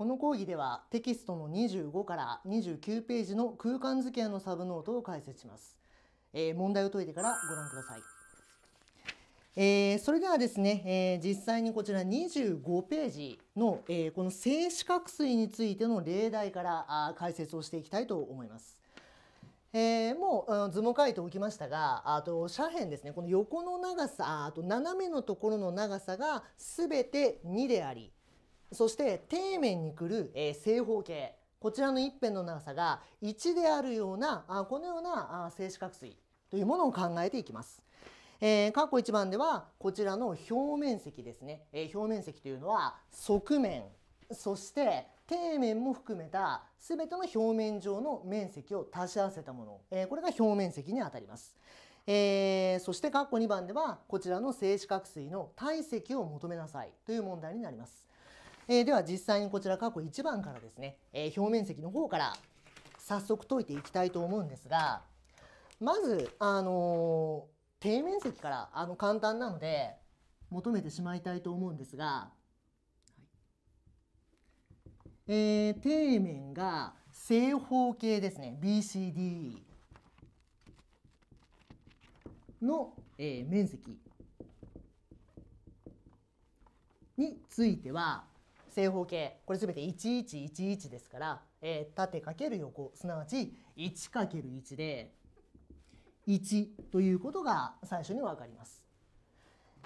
この講義ではテキストの25から29ページの空間付けのサブノートを解説します。えー、問題を解いてからご覧ください。えー、それではですね、えー、実際にこちら25ページの、えー、この静止覚水についての例題からあ解説をしていきたいと思います。えー、もう図も書いておきましたがあと斜辺ですねこの横の長さあと斜めのところの長さが全て2でありそして底面に来る、え正方形こちらの一辺の長さが1であるようなあこのようなあ静止角錐というものを考えていきます。えー、括弧1番ではこちらの表面積ですね、えー、表面積というのは側面そして底面も含めた全ての表面上の面積を足し合わせたもの、えー、これが表面積にあたります。えー、そして括弧2番ではこちらの静止角錐の体積を求めなさいという問題になります。えー、では実際にこちら過去1番からですね、えー、表面積の方から早速解いていきたいと思うんですがまず、あのー、底面積からあの簡単なので求めてしまいたいと思うんですが、えー、底面が正方形ですね BCDE の、えー、面積については正方形これ全て1111ですから、えー、縦かける横すなわち1かける1で1ということが最初に分かります。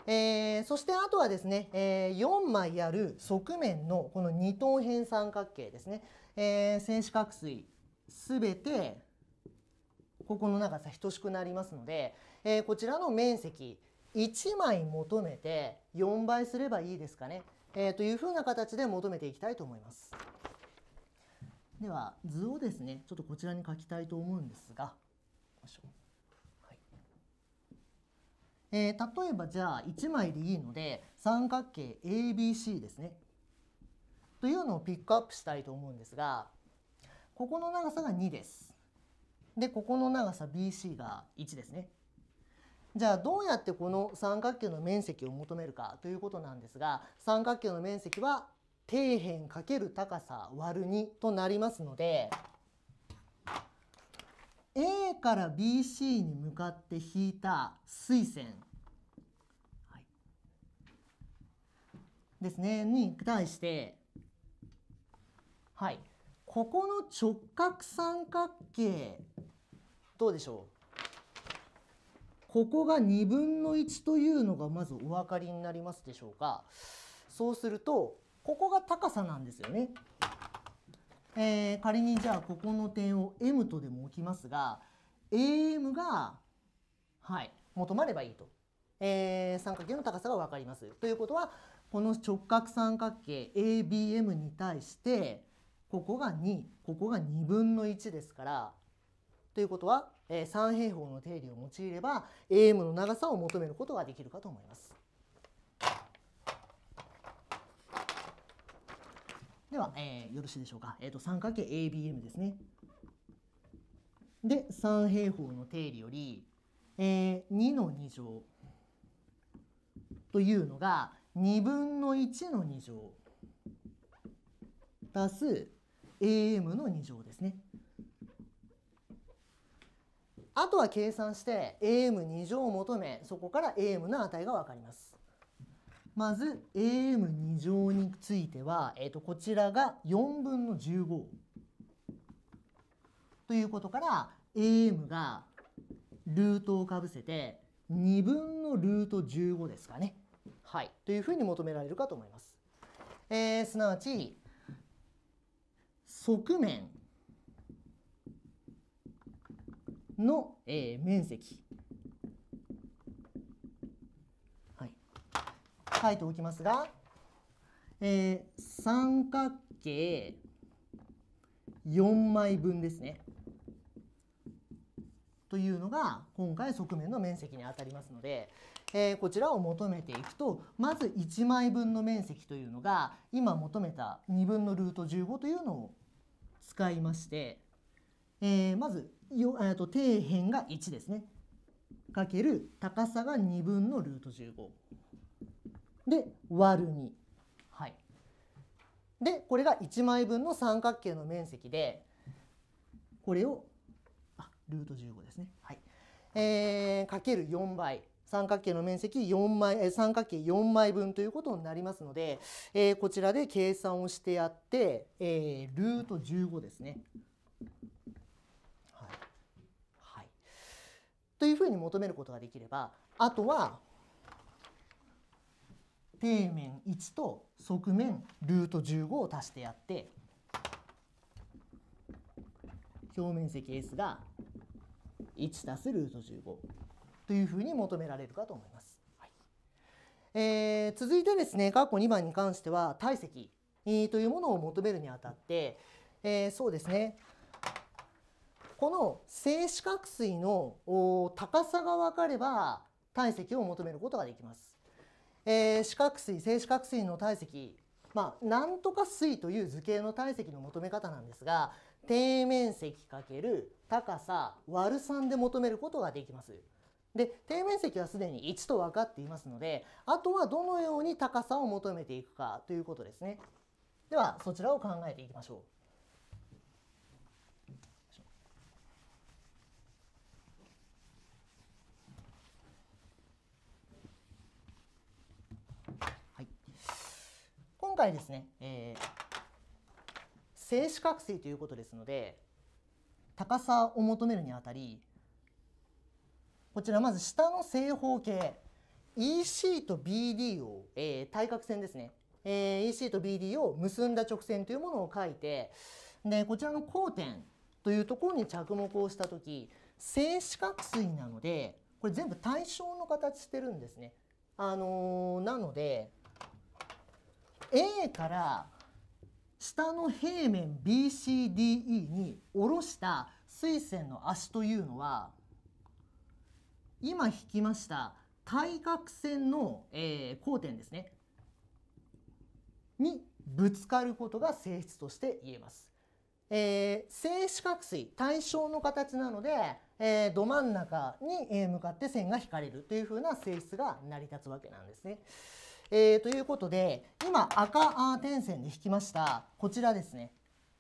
えー、そしてあとはですね、えー、4枚ある側面のこの二等辺三角形ですね、えー、正四角錐すべてここの長さ等しくなりますので、えー、こちらの面積1枚求めて4倍すればいいですかね。えー、というふうな形で求めていきたいと思います。では図をですねちょっとこちらに書きたいと思うんですが、はいえー、例えばじゃあ1枚でいいので三角形 ABC ですねというのをピックアップしたいと思うんですがここの長さが2です。でここの長さ BC が1ですね。じゃあどうやってこの三角形の面積を求めるかということなんですが三角形の面積は底辺×高さ割る2となりますので A から BC に向かって引いた垂線ですねに対してはいここの直角三角形どうでしょうここが2分の1というのがまずお分かりになりますでしょうか。そうすると、ここが高さなんですよね。えー、仮にじゃあここの点を m とでも置きますが、am が、はい、求まればいいと。えー、三角形の高さが分かります。ということは、この直角三角形 ABM に対して、ここが2、ここが2分の1ですから、ということは、えー、三平方の定理を用いれば AM の長さを求めることができるかと思います。では、えー、よろしいでしょうか。えっ、ー、と 3×ABM ですね。で三平方の定理より、えー、2の2乗というのが2分の1の2乗足す AM の2乗ですね。あとは計算して am2 乗を求めそこから am の値がわかります。まず am2 乗については、えー、とこちらが4分の15ということから am がルートをかぶせて2分のルート15ですかね。はい、というふうに求められるかと思います。えー、すなわち側面の、えー、面積、はい、書いておきますが、えー、三角形4枚分ですね。というのが今回側面の面積にあたりますので、えー、こちらを求めていくとまず1枚分の面積というのが今求めた2分のルート15というのを使いまして、えー、まずよあと底辺が1ですねかける高さが2分のルート15で割る2はいでこれが1枚分の三角形の面積でこれをあルート15ですねはいえー、かける4倍三角形の面積4枚三角形4枚分ということになりますので、えー、こちらで計算をしてやって、えー、ルート15ですねというふうに求めることができればあとは底面1と側面ルート15を足してやって表面積 S が1たすルート15というふうに求められるかと思います。はい、えー、続いてですね括弧2番に関しては体積というものを求めるにあたって、えー、そうですねこの静止角錐の高さが分かれば体積を求めることができます。えー、四角錐静止角錐の体積まあ、なんとか水という図形の体積の求め方なんですが底面積×高さ割る3で求めることができます。で底面積はすでに1と分かっていますのであとはどのように高さを求めていくかということですね。ではそちらを考えていきましょう。今回ですね、えー、静止覚醒ということですので高さを求めるにあたりこちらまず下の正方形 EC と BD を、えー、対角線ですね、えー、EC と BD を結んだ直線というものを書いてでこちらの交点というところに着目をした時静止角錐なのでこれ全部対称の形してるんですね。あのー、なので A から下の平面 BCDE に下ろした垂線の足というのは今引きました対角線の、えー、交点ですねにぶつかることが性質として言えます。えー、正角錐対称の形なので、えー、ど真ん中に向かって線が引かれるというふうな性質が成り立つわけなんですね。えー、ということで今赤点線で引きましたこちらですね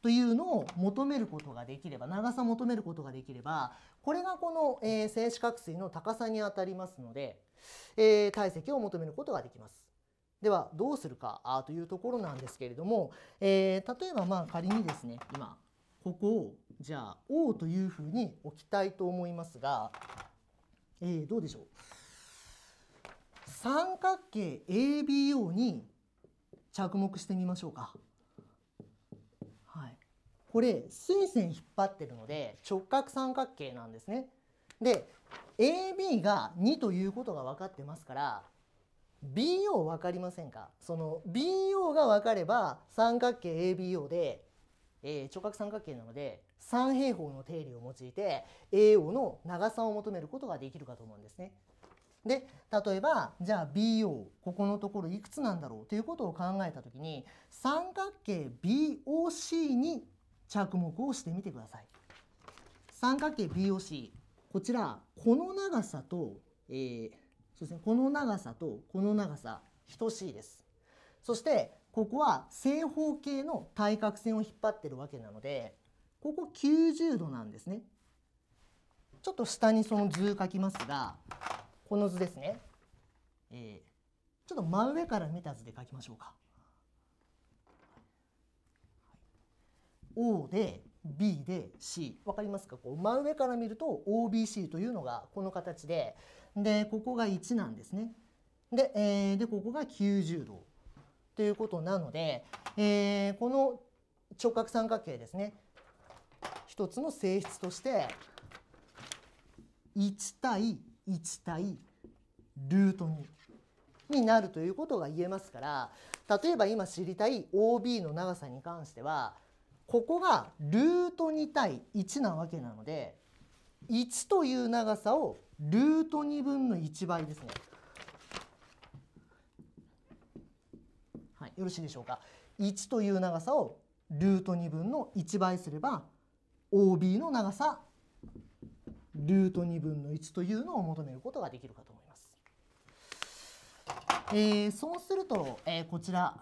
というのを求めることができれば長さ求めることができればこれがこの、えー、静止角錐の高さにあたりますので、えー、体積を求めることができます。ではどうするかというところなんですけれども、えー、例えばまあ仮にですね今ここをじゃあ O というふうに置きたいと思いますが、えー、どうでしょう三角形 ABO に着目してみましょうか。はい、これ水線引っ張ってるので直角三角形なんですね。で AB が2ということが分かってますから BO 分かりませんかその BO が分かれば三角形 ABO で、えー、直角三角形なので三平方の定理を用いて AO の長さを求めることができるかと思うんですね。で例えばじゃあ BO ここのところいくつなんだろうということを考えた時に三角形 BOC に着目をしてみてください。三角形 BOC こちらこの長さと、えー、そうですねこの長さとこの長さ等しいです。そしてここは正方形の対角線を引っ張ってるわけなのでここ90度なんですね。ちょっと下にその図書きますがこの図ですね、えー、ちょっと真上から見た図で書きましょうか。O で B で C 分かりますかこう真上から見ると OBC というのがこの形ででここが1なんですね。で,、えー、でここが90度ということなので、えー、この直角三角形ですね一つの性質として1対1対ルート2になるということが言えますから例えば今知りたい OB の長さに関してはここがルート2対1なわけなので1という長さをルート2分の1倍ですね。はい、よろしいでしょうか。1という長さをルート2分の1倍すれば OB の長さルート2分の1というのを求めることができるかと思います。えー、そうすると、えー、こちら、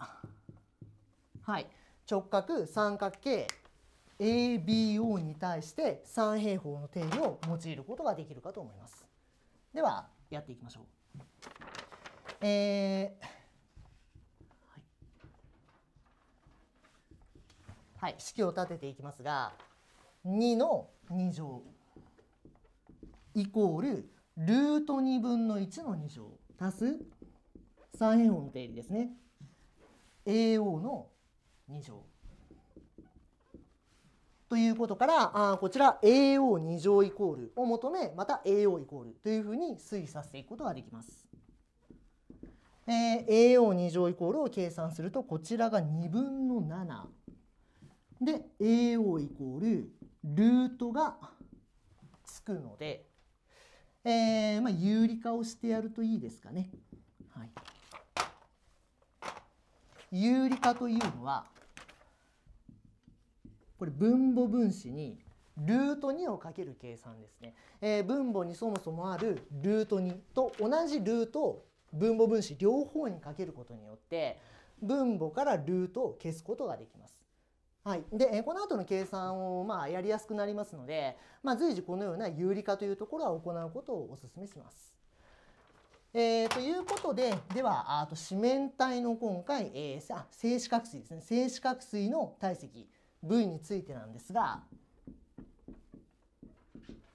はい、直角三角形 ABO に対して三平方の定理を用いることができるかと思います。ではやっていきましょう。えーはい、はい、式を立てていきますが2の2乗イコールルート2分の1の2乗足す三平方の定理ですね AO の2乗ということからあこちら AO2 乗イコールを求めまた AO イコールというふうに推移させていくことができます。えー、AO2 乗イコールを計算するとこちらが2分の7で AO イコールルートがつくのでえー、まあ、有理化をしてやるといいですかね。はい、有理化というのはこれ分母分子にルート2をかける計算ですね、えー、分母にそもそもあるルート2と同じルートを分母分子両方にかけることによって分母からルートを消すことができます。はい、でこの後の計算をまあやりやすくなりますので、まあ、随時このような有利化というところは行うことをお勧めします。えー、ということで、では、あと四面体の今回、えー、あ静止角水ですね。静止角水の体積 V についてなんですが、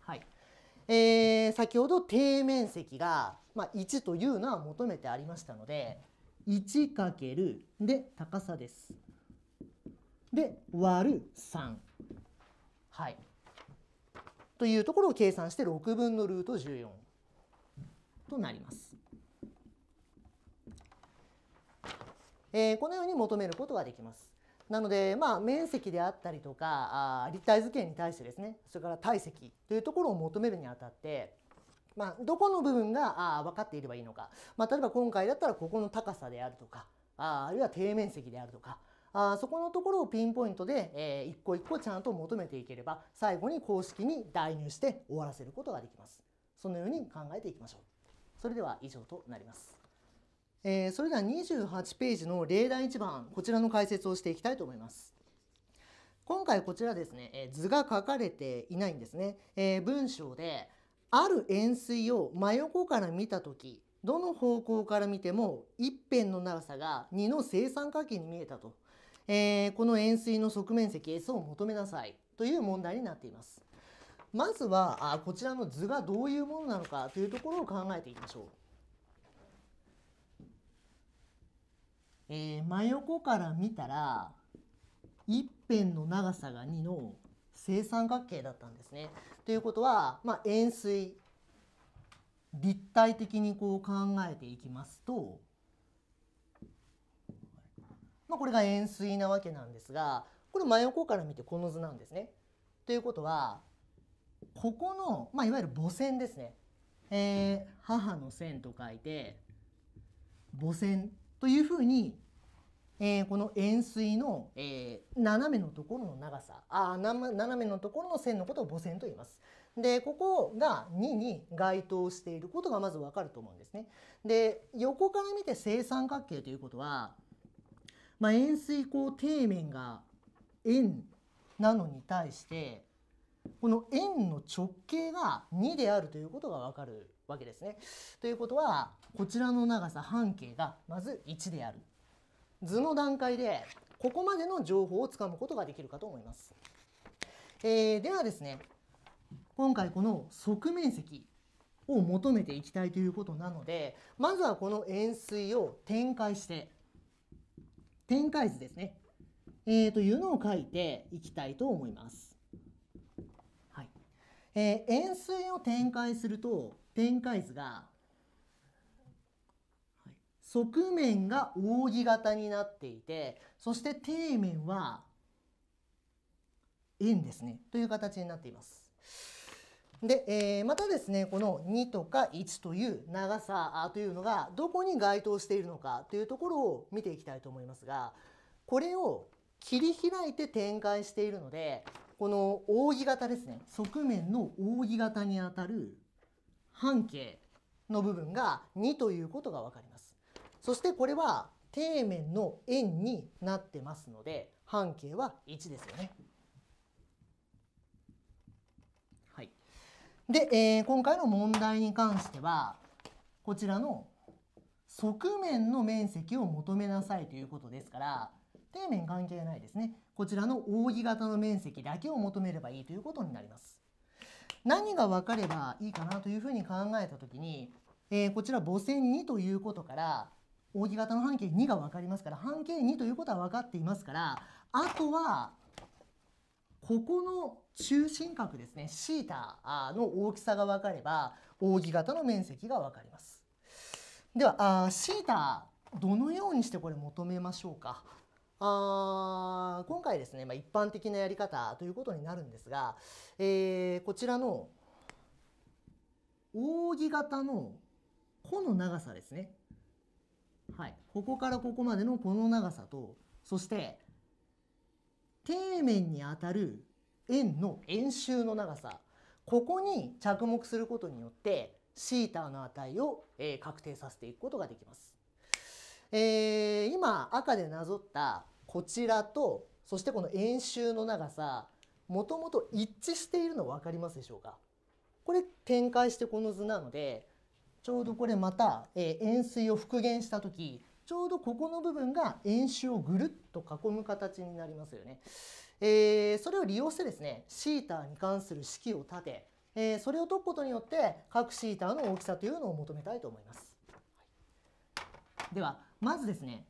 はい。えー、先ほど底面積が、まあ、1というのは求めてありましたので、1× で高さです。で割る3。はい。というところを計算して6分のルート14となります。えー、このように求めることはできます。なので、まあ、面積であったりとかあ立体図形に対してですねそれから体積というところを求めるにあたって、まあ、どこの部分があ分かっていればいいのか、まあ、例えば今回だったらここの高さであるとかああるいは底面積であるとかあそこのところをピンポイントで、えー、一個一個ちゃんと求めていければ最後に公式に代入して終わらせることができます。そのように考えていきましょう。それでは以上となります。えー、それでは28ページの例題1番こちらの解説をしていきたいと思います。今回こちらですね、え図が書かれていないんですね。えー、文章である円錐を真横から見た時どの方向から見ても一辺の長さが2の正三角形に見えたと。えー、この円錐の側面積 S を求めなさいという問題になっています。まずはあこちらの図がどういうものなのかというところを考えていきましょう。えー、真横から見たら一辺の長さが2の正三角形だったんですね。ということは、まあ、円錐立体的にこう考えていきますとまあ、これが円錐なわけなんですがこれ真横から見てこの図なんですね。ということはここの、まあ、いわゆる母線ですね、えー、母の線と書いて母線というふうに、えー、この円錐の、えー、斜めのところの長さあ斜めのところの線のことを母線と言います。でここが2に該当していることがまず分かると思うんですね。で横から見て正三角形ということはまあ、円錐こう底面が円なのに対してこの円の直径が2であるということが分かるわけですね。ということはこちらの長さ半径がまず1である図の段階でここまでの情報をつかむことができるかと思います。えー、ではですね今回この側面積を求めていきたいということなのでまずはこの円錐を展開して展開図ですね、えー、というのを書いていきたいと思います。はいえー、円錐を展開すると展開図が側面が扇形になっていてそして底面は円ですねという形になっています。で、えー、またですね、この2とか1という長さというのがどこに該当しているのかというところを見ていきたいと思いますが、これを切り開いて展開しているので、この扇形ですね、側面の扇形にあたる半径の部分が2ということが分かります。そしてこれは底面の円になってますので、半径は1ですよね。で、えー、今回の問題に関しては、こちらの側面の面積を求めなさいということですから、底面関係ないですね。こちらの扇形の面積だけを求めればいいということになります。何が分かればいいかなというふうに考えた時に、えー、こちら母線2ということから扇形の半径2が分かりますから半径2ということは分かっていますからあとはここの中心角ですね、シータの大きさが分かれば、扇形の面積が分かります。では、あーシータ、どのようにしてこれ求めましょうか。あ今回ですね、まあ、一般的なやり方ということになるんですが、えー、こちらの扇形の弧の長さですね。はい、ここからここまでのこの長さとそして底面に当たる円の円周の長さここに着目することによってシータの値を、え確定させていくことができます。えー、今赤でなぞったこちらとそしてこの円周の長さもともと一致しているの分かりますでしょうかこれ展開してこの図なのでちょうどこれまた、え円錐を復元した時ちょうどここの部分が円周をぐるっと囲む形になりますよね。えー、それを利用してですね、シータに関する式を立て、えー、それを解くことによって各シータの大きさというのを求めたいと思います。では、まずですね、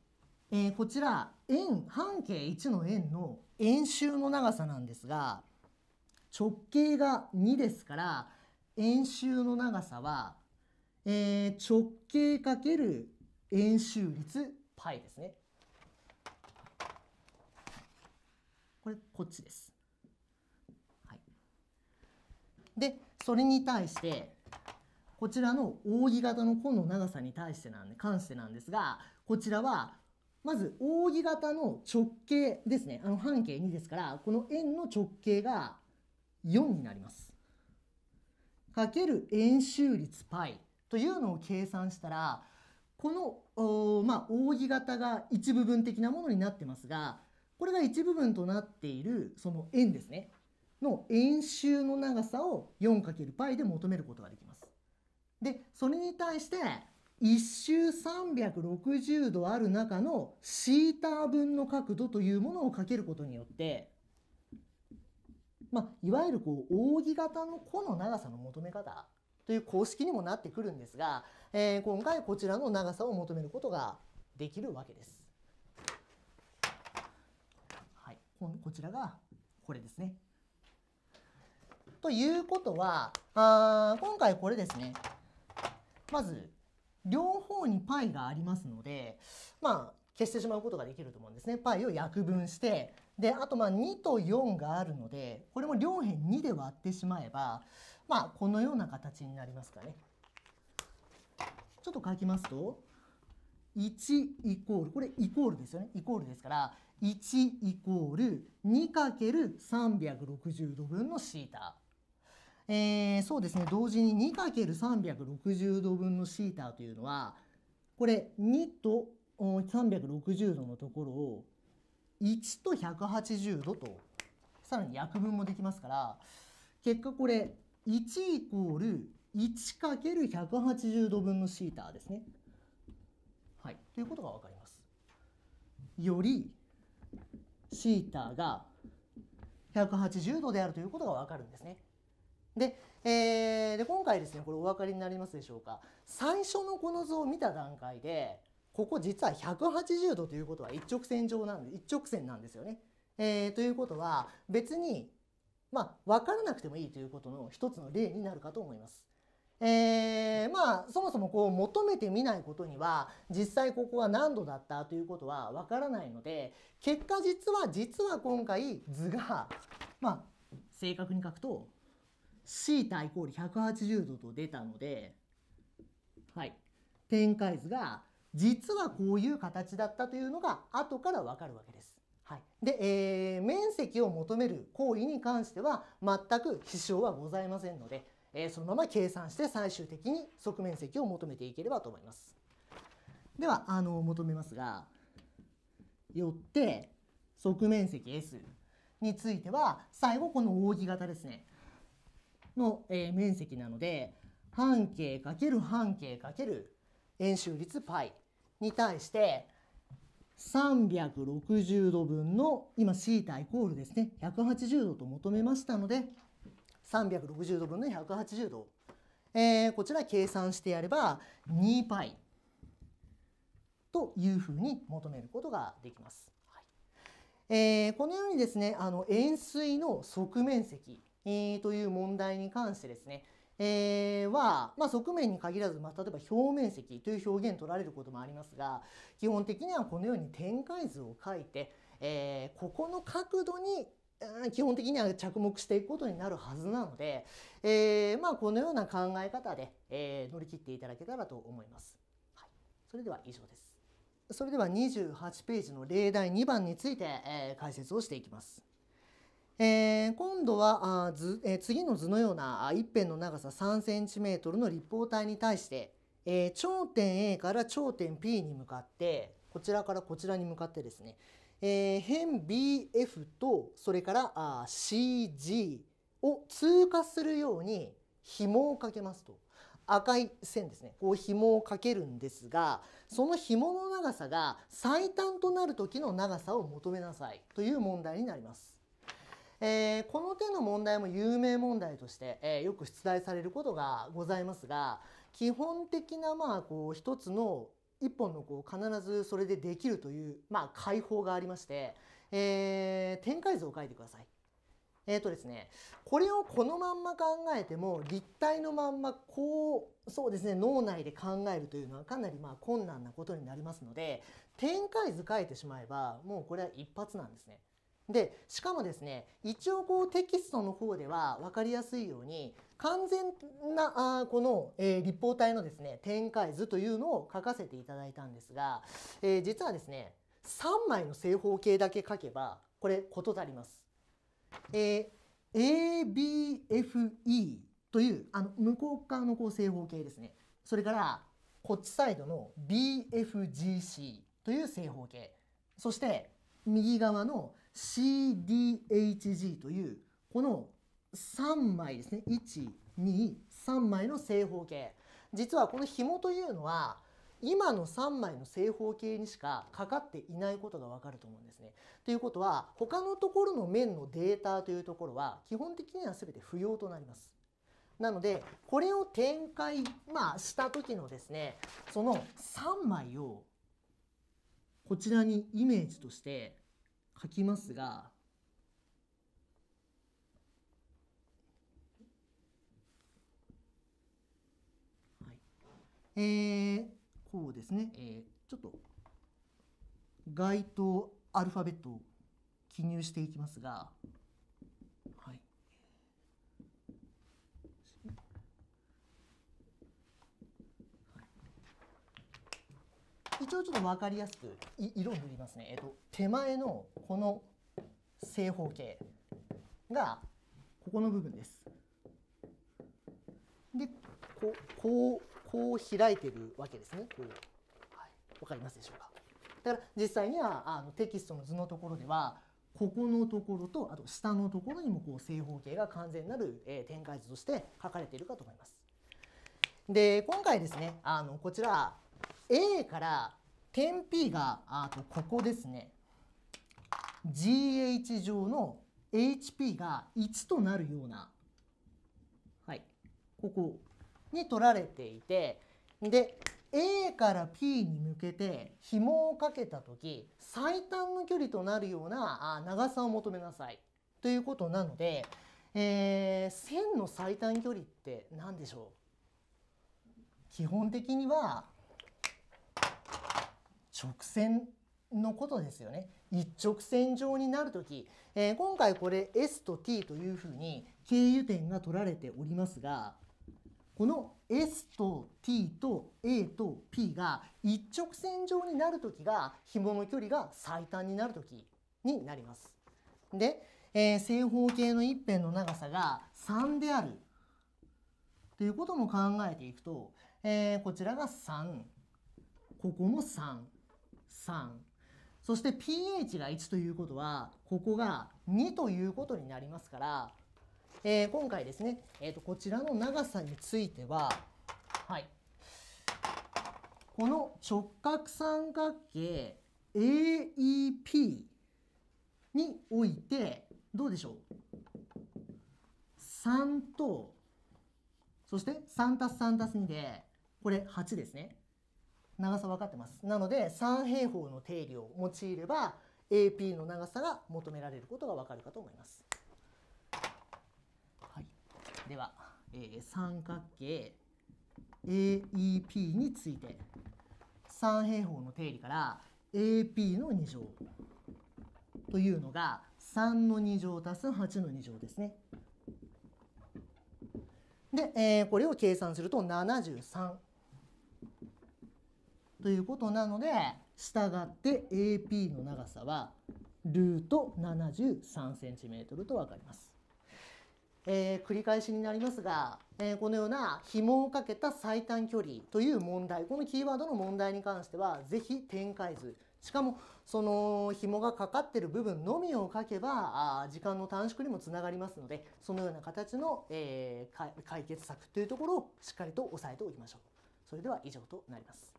えー、こちら円半径1の円の円周の長さなんですが直径が2ですから円周の長さは、えー、直径×円周率 π ですね。これこっちです。はい、でそれに対してこちらの扇形の弧の長さに対してなんで関してなんですがこちらはまず扇形の直径ですねあの半径2ですからこの円の直径が4になります。かける円周率 π というのを計算したらこの、まあ、扇形が一部分的なものになってますがこれが一部分となっているその円ですねの円周の長さを 4×π で求めることができます。でそれに対して1周360度ある中のシータ分の角度というものをかけることによって、まあ、いわゆるこう扇形の弧の長さの求め方という公式にもなってくるんですが、えー、今回こちらの長さを求めることができるわけです。こちらがこれですね。ということはあ今回これですねまず両方に π がありますのでまあ消してしまうことができると思うんですね。π を約分してであとまあ2と4があるのでこれも両辺2で割ってしまえばまあこのような形になりますかね。ちょっと書きますと1イコールこれイコールですよねイコールですから1イコール 2×360 度分の θ。えー、そうですね同時に 2×360 度分の θ というのはこれ2と360度のところを1と180度とさらに約分もできますから結果これ1イコール 1×180 度分の θ ですね。はい、ということが分かります。よりシーターが180度であるということがわかるんですね。で,、えー、で今回ですねこれお分かりになりますでしょうか最初のこの図を見た段階でここ実は180度ということは一直線上なんで一直線なんですよね。えー、ということは別にまあ分からなくてもいいということの一つの例になるかと思います。えー、まあそもそもこう求めてみないことには実際ここは何度だったということはわからないので結果実は実は今回図がまあ正確に書くと θ イコール180度と出たのではい展開図が実はこういう形だったというのが後からわかるわけです。はい、で、えー、面積を求める行為に関しては全く支障はございませんのでえそのまま計算して最終的に側面積を求めていければと思います。ではあの求めますがよって側面積 S については最後この扇形ですねの、え面積なので半径×半径×円周率 π に対して360度分の今 θ イコールですね180度と求めましたので360度分の180度。えー、こちら計算してやれば 2π というふうに求めることができます。はい、えー、このようにですねあの円錐の側面積、えー、という問題に関してですねえー、は、まあ、側面に限らず、まあ、例えば表面積という表現取られることもありますが基本的にはこのように展開図を書いて、えー、ここの角度に基本的には着目していくことになるはずなので、えー、まあこのような考え方で、えー、乗り切っていただけたらと思います。はい、それでは以上です。それでは28ページの例題2番について、えー、解説をしていきます。えー、今度はあ図、えー、次の図のような一辺の長さ3トルの立方体に対して、えー、頂点 A から頂点 P に向かってこちらからこちらに向かってですねえー、辺 BF とそれからあ CG を通過するように紐をかけますと赤い線ですねこう紐をかけるんですがその紐の長さが最短となる時の長さを求めなさいという問題になります。えー、この手の問題も有名問題として、えー、よく出題されることがございますが基本的なまあこう一つの一本のこう必ずそれでできるという、まあ、解放がありまして、えー、展開図を書いてください。えーとですね、これをこのまんま考えても立体のまんまこうそうですね脳内で考えるというのはかなりまあ困難なことになりますので展開図書いてしまえばもうこれは一発なんですね。でしかもですね一応こうテキストの方では分かりやすいように完全なあこの、えー、立方体のですね展開図というのを書かせていただいたんですが、えー、実はですね3枚の正方形だけ書けばこれ異なります。えー、ABFE というあの向こう側のこう正方形ですね。それからこっちサイドの BFGC という正方形。そして右側の CDHG というこの3枚ですね123枚の正方形実はこの紐というのは今の3枚の正方形にしかかかっていないことがわかると思うんですね。ということは他のところの面のデータというところは基本的には全て不要となります。なのでこれを展開、まあ、した時のですねその3枚をこちらにイメージとして書きますがえー、こうですね、えー、ちょっと該当アルファベットを記入していきますが、はい、一応ちょっと分かりやすく色を塗りますね。えっと、手前のこの正方形がここの部分です。でここうこう開いてるわけですね。こうはい、分かりますでしょうかだから実際にはあのテキストの図のところではここのところとあと下のところにもこう正方形が完全なる、えー、展開図として書かれているかと思います。で今回ですねあのこちら A から点 P があとここですね GH 上の HP が1となるような、はい、ここに取られていてで A から P に向けて紐をかけた時最短の距離となるような長さを求めなさいということなので、えー、線の最短距離って何でしょう基本的には直線のことですよね一直線上になる時、えー、今回これ S と T というふうに経由点が取られておりますがこの S と T と A と P が一直線上になるときが紐の距離が最短になるときになります。で、えー、正方形の一辺の長さが3であるということも考えていくと、えー、こちらが3ここも33そして pH が1ということはここが2ということになりますからえー、今回ですね、えー、とこちらの長さについては、はい、この直角三角形 AEP においてどうでしょう3とそして3す3す2でこれ8ですね長さ分かってますなので3平方の定理を用いれば AP の長さが求められることが分かるかと思います。では、えー、三角形 AEP について三平方の定理から AP の2乗というのが3の2乗足す8の2乗ですね。で、えー、これを計算すると73ということなので従って AP の長さはルート 73cm と分かります。えー、繰り返しになりますが、えー、このような紐をかけた最短距離という問題このキーワードの問題に関しては是非展開図しかもその紐がかかってる部分のみを書けば時間の短縮にもつながりますのでそのような形の、えー、解決策というところをしっかりと押さえておきましょう。それでは以上となります。